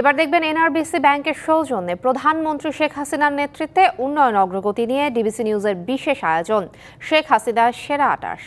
এবার দেখবেন এনআরবিসি ব্যাংকের সৌজন্যে প্রধানমন্ত্রী শেখ হাসিনার নেতৃত্বে উন্নয়ন অগ্রগতি নিয়ে ডিবিসি নিউজের বিশেষ আয়োজন শেখ হাসিনা সেরা আটাশ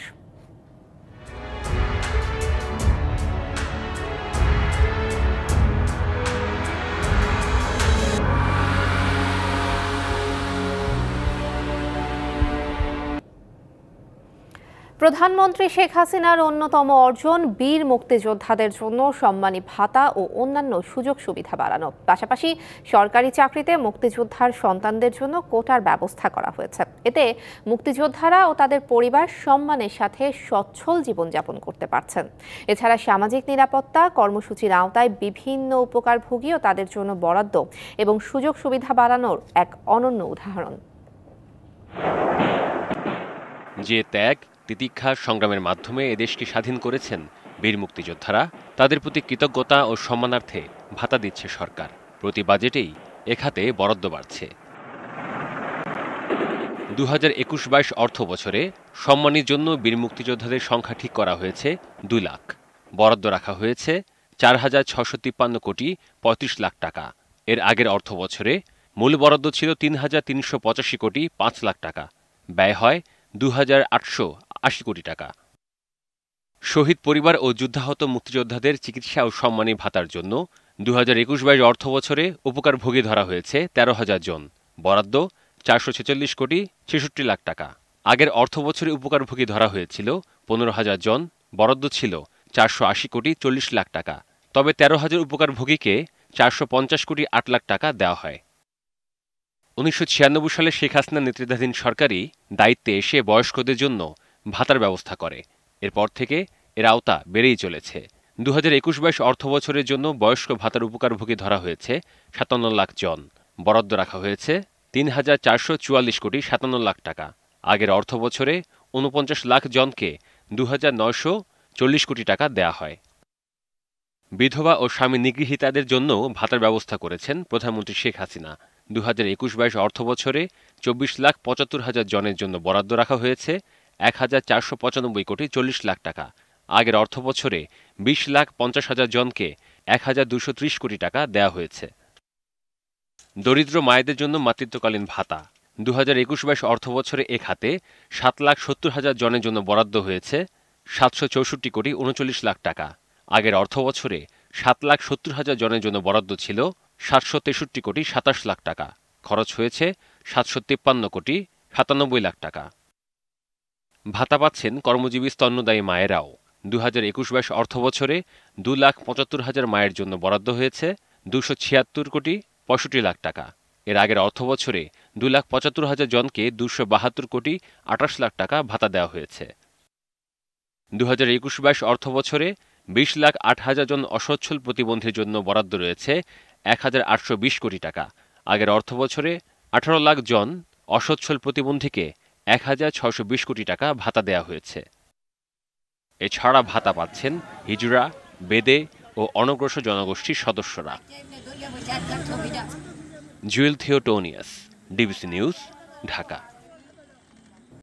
প্রধানমন্ত্রী শেখ হাসিনার অন্যতম অর্জন বীর মুক্তিযোদ্ধাদের জন্য সম্মানী ভাতা ও অন্যান্য সুযোগ সুবিধা বাড়ানো পাশাপাশি সরকারি চাকরিতে মুক্তিযোদ্ধার সন্তানদের জন্য কোটার ব্যবস্থা করা হয়েছে এতে মুক্তিযোদ্ধারা ও তাদের পরিবার সম্মানের সাথে সচ্ছল জীবনযাপন করতে পারছেন এছাড়া সামাজিক নিরাপত্তা কর্মসূচির আওতায় বিভিন্ন উপকারভোগী ও তাদের জন্য বরাদ্দ এবং সুযোগ সুবিধা বাড়ানোর এক অনন্য উদাহরণ যে ত্যাগ তিতিক্ষা সংগ্রামের মাধ্যমে এদেশকে স্বাধীন করেছেন বীর মুক্তিযোদ্ধারা তাদের প্রতি কৃতজ্ঞতা ও সম্মানার্থে ভাতা দিচ্ছে সরকার প্রতি বাজেটেই এখাতে বরাদ্দ বাড়ছে দু হাজার একুশ বাইশ অর্থ বছরে সম্মানের জন্য বীর মুক্তিযোদ্ধাদের সংখ্যা ঠিক করা হয়েছে দুই লাখ বরাদ্দ রাখা হয়েছে চার হাজার ছশো তিপ্পান্ন কোটি পঁয়ত্রিশ লাখ টাকা এর আগের অর্থ বছরে মূল বরাদ্দ ছিল তিন হাজার তিনশো পঁচাশি কোটি পাঁচ লাখ টাকা ব্যয় হয় দু হাজার আটশো আশি কোটি টাকা শহীদ পরিবার ও যুদ্ধাহত মুক্তিযোদ্ধাদের চিকিৎসা ও সম্মানী ভাতার জন্য দু হাজার একুশ বাইশ অর্থ বছরে উপকারভোগী ধরা হয়েছে তেরো হাজার জন বরাদ্দ চারশো ছেচল্লিশ কোটি ছেষট্টি লাখ টাকা আগের অর্থ বছরে উপকারভোগী ধরা হয়েছিল পনেরো হাজার জন বরাদ্দ ছিল চারশো আশি কোটি চল্লিশ লাখ টাকা তবে তেরো হাজার উপকার ভোগীকে চারশো পঞ্চাশ কোটি আট লাখ টাকা দেওয়া হয় উনিশশো সালে শেখ হাসিনা নেতৃত্বাধীন সরকারই দায়িত্বে এসে বয়স্কদের জন্য ভাতার ব্যবস্থা করে এরপর থেকে এর আওতা বেড়েই চলেছে দু হাজার একুশ বাইশ অর্থ বছরের জন্য বয়স্ক ভাতার উপকারভোগী ধরা হয়েছে সাতান্ন লাখ জন বরাদ্দ রাখা হয়েছে তিন হাজার চারশো চুয়াল্লিশ কোটি সাতান্ন লাখ টাকা আগের অর্থ বছরে উনপঞ্চাশ লাখ জনকে দু হাজার নয়শো চল্লিশ কোটি টাকা দেয়া হয় বিধবা ও স্বামী নিগৃহীতাদের জন্য ভাতার ব্যবস্থা করেছেন প্রধানমন্ত্রী শেখ হাসিনা দু হাজার একুশ বাইশ অর্থ বছরে চব্বিশ লাখ পঁচাত্তর হাজার জনের জন্য বরাদ্দ রাখা হয়েছে এক হাজার চারশো পঁচানব্বই কোটি চল্লিশ লাখ টাকা আগের অর্থবছরে বিশ লাখ পঞ্চাশ হাজার জনকে এক হাজার দুশো ত্রিশ কোটি টাকা দেয়া হয়েছে দরিদ্র মায়েদের জন্য মাতৃত্বকালীন ভাতা দু হাজার একুশ বাইশ অর্থবছরে এ খাতে সাত লাখ সত্তর হাজার জনের জন্য বরাদ্দ হয়েছে সাতশো চৌষট্টি কোটি উনচল্লিশ লাখ টাকা আগের অর্থবছরে সাত লাখ সত্তর হাজার জনের জন্য বরাদ্দ ছিল সাতশো তেষট্টি কোটি সাতাশ লাখ টাকা খরচ হয়েছে সাতশো তিপ্পান্ন কোটি সাতানব্বই লাখ টাকা ভাতা পাচ্ছেন কর্মজীবী স্তন্যদায়ী মায়েরাও দু হাজার একুশ বাইশ অর্থ বছরে দু লাখ পঁচাত্তর হাজার মায়ের জন্য বরাদ্দ হয়েছে দুশো ছিয়াত্তর কোটি পঁয়ষট্টি লাখ টাকা এর আগের অর্থ বছরে দু লাখ পঁচাত্তর হাজার জনকে দুশো বাহাত্তর কোটি আটাশ লাখ টাকা ভাতা দেওয়া হয়েছে দু হাজার একুশ বাইশ অর্থ বছরে বিশ লাখ আট হাজার জন অসচ্ছল প্রতিবন্ধীর জন্য বরাদ্দ রয়েছে এক হাজার আটশো বিশ কোটি টাকা আগের অর্থ বছরে আঠারো লাখ জন অসচ্ছল প্রতিবন্ধীকে এক হাজার ছশো বিশ কোটি টাকা ভাতা দেয়া হয়েছে এছাড়া ভাতা পাচ্ছেন হিজুরা বেদে ও অনগ্রসর জনগোষ্ঠীর সদস্যরা জুয়েল থিওটোনিয়াস ডিবিসি নিউজ ঢাকা